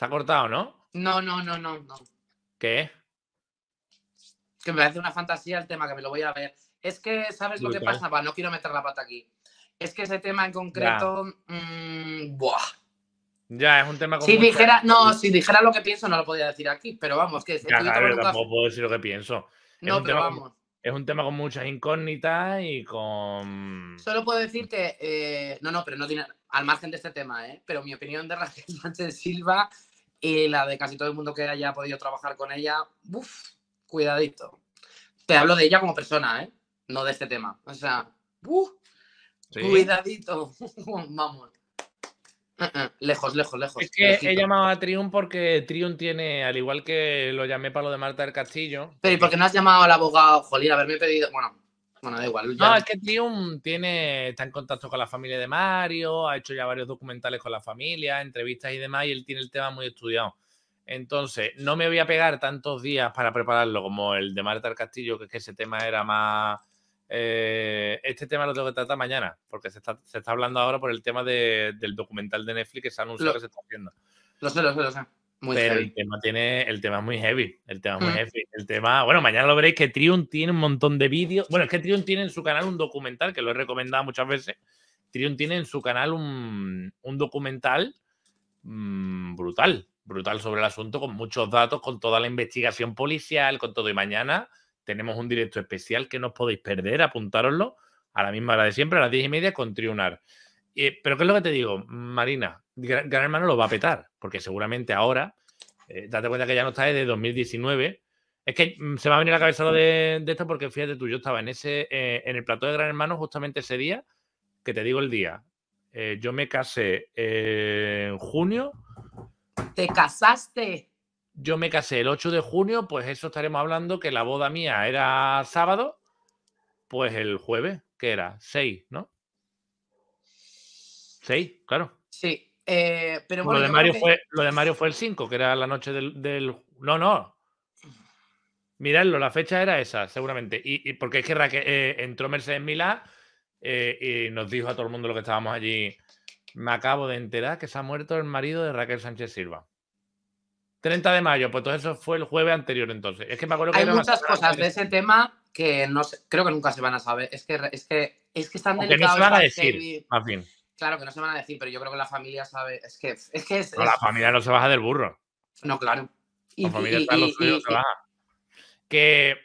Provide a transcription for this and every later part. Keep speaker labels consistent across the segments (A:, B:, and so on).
A: ¿Se ha cortado, no?
B: No, no, no, no, no. ¿Qué? Que me hace una fantasía el tema, que me lo voy a ver. Es que, ¿sabes lo que pasa? no quiero meter la pata aquí. Es que ese tema en concreto. Mm, buah.
A: Ya, es un tema con. Si dijera, no, si dijera lo
B: que pienso, no lo podía decir aquí, pero vamos, que. Ya, claro, tampoco puedo
A: decir lo que pienso.
B: No, pero vamos.
A: es un tema con muchas incógnitas y con.
B: Solo puedo decir que. Eh, no, no, pero no tiene. Al margen de este tema, ¿eh? Pero mi opinión de Raquel Sánchez Silva y la de casi todo el mundo que haya podido trabajar con ella, uff, cuidadito. Te hablo de ella como persona, ¿eh? No de este tema. O sea,
A: cuidadito.
B: Vamos. Lejos, lejos, lejos.
A: Es que he llamado a Triun porque Triun tiene, al igual que lo llamé para lo de Marta del Castillo. Pero por qué no has llamado al
B: abogado? Jolín, haberme pedido. Bueno, bueno, da igual. No, es
A: que Trium tiene, está en contacto con la familia de Mario, ha hecho ya varios documentales con la familia, entrevistas y demás, y él tiene el tema muy estudiado. Entonces, no me voy a pegar tantos días para prepararlo como el de Marta del Castillo, que ese tema era más... Eh, este tema lo tengo que tratar mañana, porque se está, hablando ahora por el tema del documental de Netflix que se ha que se está haciendo. Lo sé, lo sé, lo sé pero el tema tiene, el tema es muy heavy. El tema muy mm. heavy. El tema, bueno, mañana lo veréis que Triun tiene un montón de vídeos. Bueno, es que Triun tiene en su canal un documental que lo he recomendado muchas veces. Triun tiene en su canal un, un documental mm, brutal, brutal sobre el asunto, con muchos datos, con toda la investigación policial, con todo. Y mañana tenemos un directo especial que no os podéis perder, apuntároslo a la misma hora de siempre, a las diez y media, con Triunar. Eh, pero ¿qué es lo que te digo, Marina? Gran Hermano lo va a petar porque seguramente ahora, eh, date cuenta que ya no está desde 2019. Es que mm, se va a venir a la cabeza lo de, esto porque fíjate tú, yo estaba en ese eh, en el plató de Gran Hermano justamente ese día, que te digo el día. Eh, yo me casé en junio.
B: ¿Te casaste?
A: Yo me casé el 8 de junio, pues eso estaremos hablando que la boda mía era sábado, pues el jueves, que era 6, ¿no? 6, claro. Sí.
B: Eh, lo, de Mario fue,
A: lo de Mario fue el 5, que era la noche del, No, no. Miradlo, la fecha era esa, seguramente. Y, porque es que Raquel, eh, entró Mercedes Milá eh, y nos dijo a todo el mundo lo que estábamos allí. Me acabo de enterar que se ha muerto el marido de Raquel Sánchez Silva. 30 de mayo, pues todo eso fue el jueves
B: anterior entonces. Es que me acuerdo que Hay muchas cosas de ese tema que no creo que nunca se van a saber. Es que es que es que están delicados. van a decir, Claro que no se van a decir, pero yo creo que la familia sabe. Es que es. Que la familia
A: no se baja del burro. No, claro. La familia está en los suyos, se baja. Que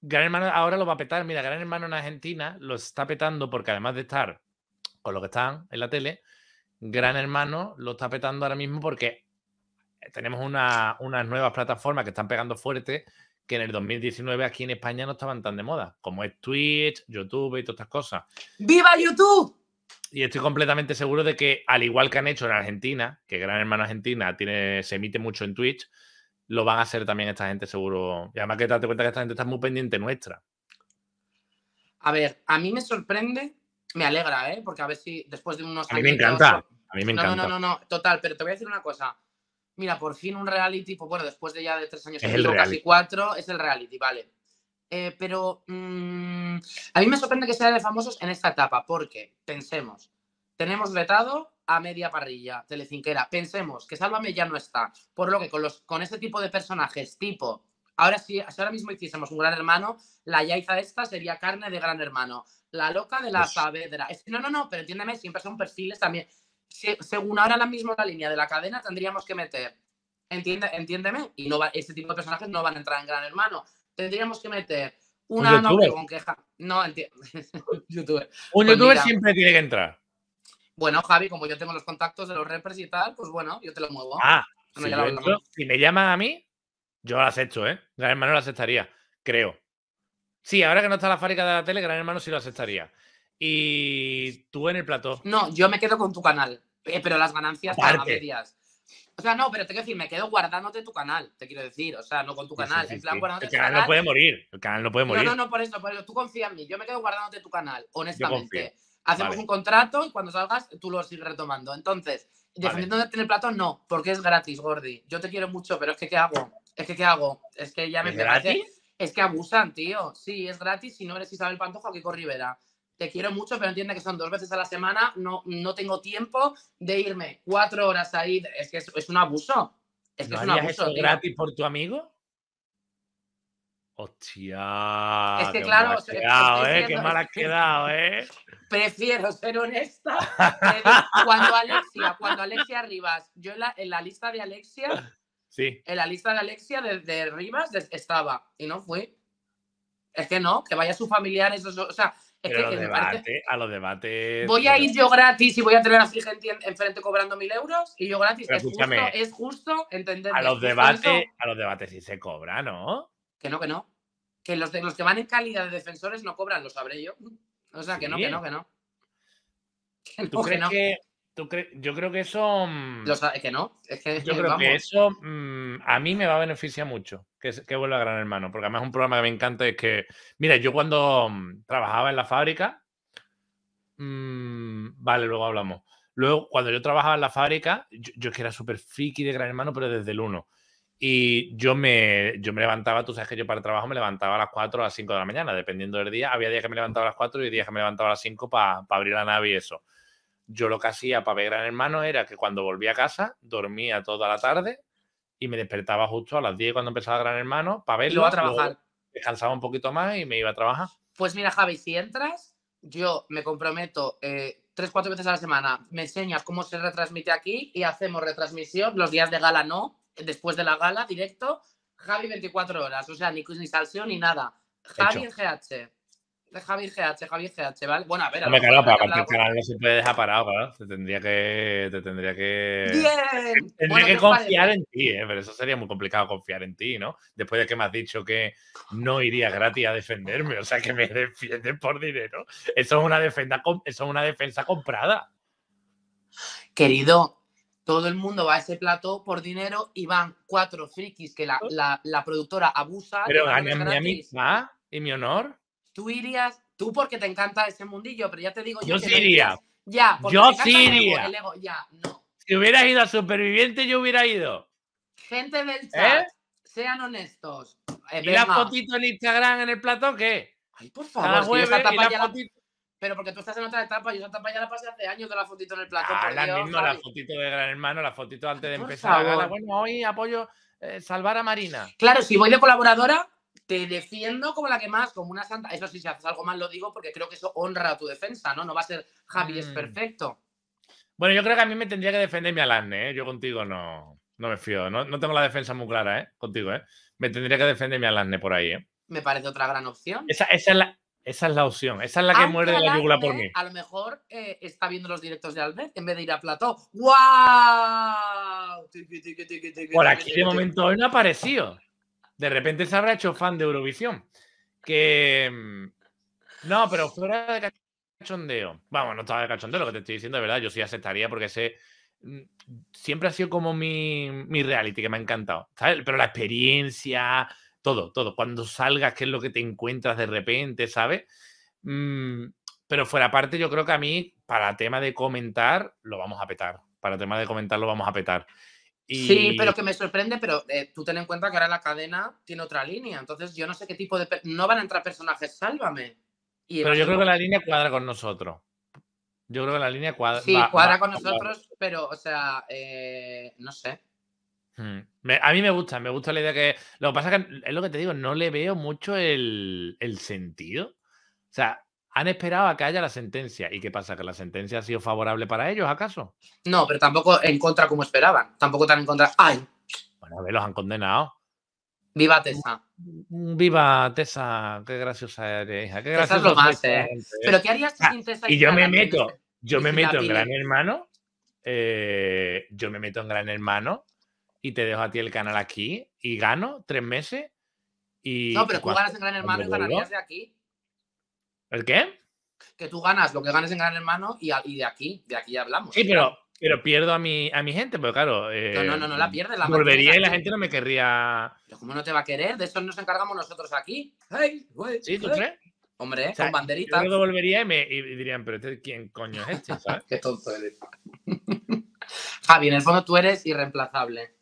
A: Gran Hermano ahora lo va a petar. Mira, Gran Hermano en Argentina lo está petando porque además de estar con lo que están en la tele, Gran Hermano lo está petando ahora mismo porque tenemos unas nuevas plataformas que están pegando fuerte que en el 2019 aquí en España no estaban tan de moda, como es Twitch, YouTube y todas estas cosas.
B: ¡Viva YouTube!
A: y estoy completamente seguro de que, al igual que han hecho en Argentina, que Gran Hermano Argentina tiene, se emite mucho en Twitch, lo van a hacer también esta gente seguro. Y además que te das cuenta que esta gente está muy pendiente nuestra.
B: A ver, a mí me sorprende, me alegra, ¿eh? Porque a ver si después de unos... A mí me encanta,
A: a mí me encanta. No, no, no,
B: no, total, pero te voy a decir una cosa. Mira, por fin un reality, pues bueno, después de ya de tres años, casi cuatro, es el reality, vale. Eh, pero mm, a mí me sorprende que sea de famosos en esta etapa, porque pensemos, tenemos vetado a media parrilla, Telecinquera, pensemos que Sálvame ya no está, por lo que con, los, con este tipo de personajes, tipo, ahora sí, si, ahora mismo hiciésemos un gran hermano, la yaiza esta sería carne de gran hermano, la loca de la pues Saavedra, no, no, no, pero entiéndeme, siempre son perfiles también, según ahora la mismo la línea de la cadena, tendríamos que meter, entiende, entiéndeme, y no va, este tipo de personajes no van a entrar en gran hermano, tendríamos que meter una un con queja. No, entiendo. YouTuber. Un pues youtuber siempre
A: tiene que entrar.
B: Bueno, Javi, como yo tengo los contactos de los repres y tal, pues bueno, yo te lo muevo. Ah,
A: si, me llamas a mí, yo lo acepto, ¿eh? Gran hermano lo aceptaría, creo. Sí, ahora que no está la fábrica de la tele, Gran hermano sí lo aceptaría. Y tú en el plató. No, yo me quedo con tu canal, eh, pero las ganancias para medias.
B: O sea, no, pero te quiero decir, me quedo guardándote tu canal, te quiero decir, o sea, no con tu canal. el canal, no puede
A: morir, el canal no puede morir. No, no,
B: no, por eso, por eso, tú confía en mí, yo me quedo guardándote tu canal, honestamente. Hacemos un contrato y cuando salgas tú lo sigues retomando. Entonces, defendiendo tener el plato, no, porque es gratis, Gordi. Yo te quiero mucho, pero es que ¿qué hago? Es que ¿qué hago? Es que ya me ¿Es gratis? Es que abusan, tío. Sí, es gratis si no eres Isabel Pantoja o que Rivera te quiero mucho, pero entiende que son dos veces a la semana, no, no tengo tiempo de irme cuatro horas ahí, es que es, un abuso. Es que es un abuso. gratis
A: por tu amigo? Hostia. Es que claro, qué mal has quedado, ¿eh? ¿eh?
B: Prefiero ser honesta. cuando Alexia, cuando Alexia Rivas, yo en la, lista de Alexia, sí. en la lista de Alexia de, Rivas estaba y no fui. Es que no, que vaya su familiar, eso, o sea,
A: a los debates. Voy a pues ir yo gratis y voy a tener a
B: gente enfrente cobrando mil euros y yo gratis. Es justo, es justo, entender. A los debates,
A: a los debates sí se cobra, ¿no? Que no, que no.
B: Que los, los que van en calidad de defensores no cobran, lo sabré yo. O sea, que no, que no, que no. ¿Tú
A: yo creo que eso.
B: Mm, que no. Es que, yo creo que
A: eso mm, a mí me va a beneficiar mucho que, que vuelva Gran Hermano, porque además es un programa que me encanta. Es que, mira, yo cuando mm, trabajaba en la fábrica, vale, luego hablamos. Luego, cuando yo trabajaba en la fábrica, yo, que era súper friki de Gran Hermano, pero desde el 1. Y yo me, yo me levantaba, tú sabes que yo para el trabajo me levantaba a las 4 o a las 5 de la mañana, dependiendo del día. Había días que me levantaba a las 4 y días que me levantaba a las 5 para abrir la nave y eso. Yo lo que hacía para ver Gran Hermano era que cuando volvía a casa dormía toda la tarde y me despertaba justo a las 10 cuando empezaba Gran Hermano para verlo. a trabajar. Descansaba un poquito más y me iba a trabajar.
B: Pues mira, Javi, si entras, yo me comprometo eh, tres, cuatro veces a la semana, me enseñas cómo se retransmite aquí y hacemos retransmisión. Los días de gala no, después de la gala, directo, Javi 24 horas, o sea, ni, ni ni nada. Javi en GH de Javi GH, Javi GH, ¿vale? Bueno, a ver. no me claro, para
A: no se puede dejar parado, claro. Te tendría que. Te tendría que.
B: ¡Bien! Tendría que confiar
A: en ti, ¿eh? Pero eso sería muy complicado confiar en ti, ¿no? Después de que me has dicho que no iría gratis a defenderme, o sea, que me defiendes por dinero. Eso
B: es una defensa, eso es una defensa comprada. Querido, todo el mundo va a ese plató por dinero y van cuatro frikis que la, productora abusa. Pero ganan mi
A: amistad y mi honor
B: tú irías, tú porque te encanta ese mundillo, pero ya te digo yo. Yo sí iría. Ya, yo sí iría. ya, no.
A: Si hubieras ido a Superviviente, yo hubiera ido.
B: Gente del ¿Eh? chat, sean honestos.
A: Eh, ¿Y la fotito en Instagram en el plató, qué?
B: Ay, por favor, la Pero porque tú estás en otra etapa, yo esa etapa ya la pasé hace años de la fotito en el plato. Ah, la misma, la
A: fotito de Gran Hermano, la fotito antes de empezar
B: Bueno, hoy apoyo eh, salvar a Marina. Claro, si voy de colaboradora, te defiendo como la que más, como una santa. Eso sí, si haces algo mal lo digo porque creo que eso honra a tu defensa, ¿no? No va a ser Javi es mm. perfecto.
A: Bueno, yo creo que a mí me tendría que defender mi Alasne, ¿eh? Yo contigo no, no me fío. No, tengo la defensa muy clara, ¿eh? Contigo, ¿eh? Me tendría que defender mi Alasne por ahí, ¿eh?
B: Me parece otra gran opción. Esa, es,
A: la, esa es, la, opción. Esa es la que ah, muere de la yugula por mí. A
B: lo mejor eh, está viendo los directos de Albert en vez de ir a Plató. ¡Wow! Por aquí de momento
A: hoy no ha aparecido de repente se habrá hecho fan de Eurovisión. Que. Mm, no, pero fuera de cachondeo. Vamos, no estaba de cachondeo lo que te estoy diciendo, de verdad. Yo sí aceptaría porque sé. Mm, siempre ha sido como mi, mi reality que me ha encantado. Pero la experiencia, todo, todo. Cuando salgas, qué es lo que te encuentras de repente, ¿sabes? Mm, pero fuera parte, yo creo que a mí, para tema de comentar, lo vamos a petar. Para tema de comentar, lo vamos a petar. Sí, pero que me
B: sorprende, pero eh, tú ten en cuenta que ahora la cadena tiene otra línea, entonces yo no sé qué tipo de... No van a entrar personajes, sálvame.
A: Y pero yo creo que la línea cuadra con nosotros. Yo creo que la línea cuadra... Sí, cuadra con nosotros,
B: pero, o sea, eh, no sé.
A: Hmm, a mí me gusta, me gusta la idea que... Lo que pasa es que es lo que te digo, no le veo mucho el, el sentido. O sea, han esperado a que haya la sentencia. ¿Y qué pasa? ¿Que la sentencia ha sido favorable para ellos, acaso? No, pero tampoco
B: en contra como esperaban. Tampoco tan en contra. ¡Ay! Bueno, a ver, los han condenado.
A: Viva Tessa. Viva Tessa, qué graciosa eres, hija. Qué graciosa es lo más, ¿eh? Pero ¿qué harías sin ah, Tessa? Y yo me meto, en, yo me meto en Gran Hermano, eh, yo me meto en Gran Hermano y te dejo a ti el canal aquí y gano tres meses. no, pero tú ganas en Gran Hermano y ganarías de aquí. ¿El qué?
B: Que tú ganas lo que ganes en Gran Hermano y, y de aquí, de aquí ya hablamos. Sí, pero,
A: pero pierdo a mi, a mi gente, pero claro. Eh, no, no, no, la pierdes. La volvería y la gente no me querría.
B: ¿Cómo no te va a querer? De esto nos encargamos nosotros aquí. sí, ¿tú crees? Hombre, con banderitas. Yo
A: volvería y, me, dirían, pero este, ¿quién coño es este? ¿sabes? Qué tonto eres.
B: Javi, en el fondo tú eres irreemplazable.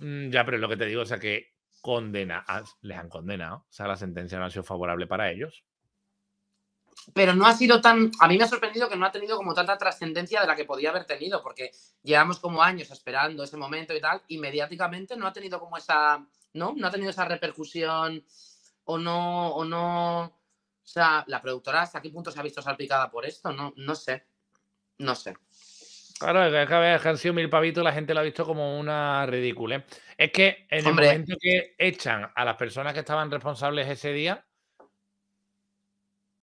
A: Mm, ya, pero lo que te digo, o sea que condena, ah, les han condenado, o sea, la sentencia no ha sido favorable para ellos pero no ha
B: sido tan. A mí me ha sorprendido que no ha tenido como tanta trascendencia de la que podía haber tenido, porque llevamos como años esperando ese momento y tal, y mediáticamente no ha tenido como esa. ¿No? No ha tenido esa repercusión, o no. O no sea, la productora, ¿hasta qué punto se ha visto salpicada por esto? No, no sé. No sé.
A: Claro, es que a han sido mil pavitos, la gente lo ha visto como una ridícula. Es que en el momento que echan a las personas que estaban responsables ese día,